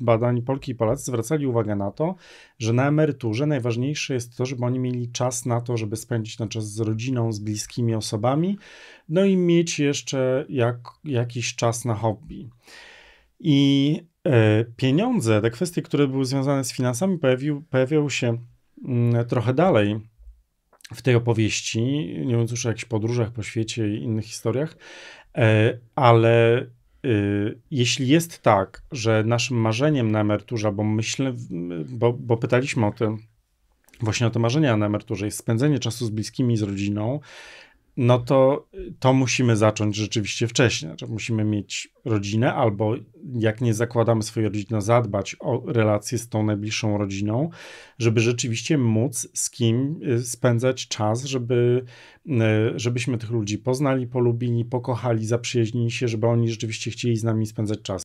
badań Polki i Polacy zwracali uwagę na to, że na emeryturze najważniejsze jest to, żeby oni mieli czas na to, żeby spędzić ten czas z rodziną, z bliskimi osobami, no i mieć jeszcze jak, jakiś czas na hobby. I e, pieniądze, te kwestie, które były związane z finansami, pojawił, pojawiały się mm, trochę dalej w tej opowieści, nie mówiąc już o jakichś podróżach po świecie i innych historiach, e, ale Y, jeśli jest tak, że naszym marzeniem na emeryturze, bo myślę, bo, bo pytaliśmy o tym, właśnie o te marzenia na emeryturze jest spędzenie czasu z bliskimi, z rodziną, no to to musimy zacząć rzeczywiście wcześniej. Znaczy, musimy mieć rodzinę, albo jak nie zakładamy swojej rodziny, no zadbać o relacje z tą najbliższą rodziną, żeby rzeczywiście móc z kim y, spędzać czas, żeby, y, żebyśmy tych ludzi poznali, polubili, pokochali, zaprzyjaźnili się, żeby oni rzeczywiście chcieli z nami spędzać czas.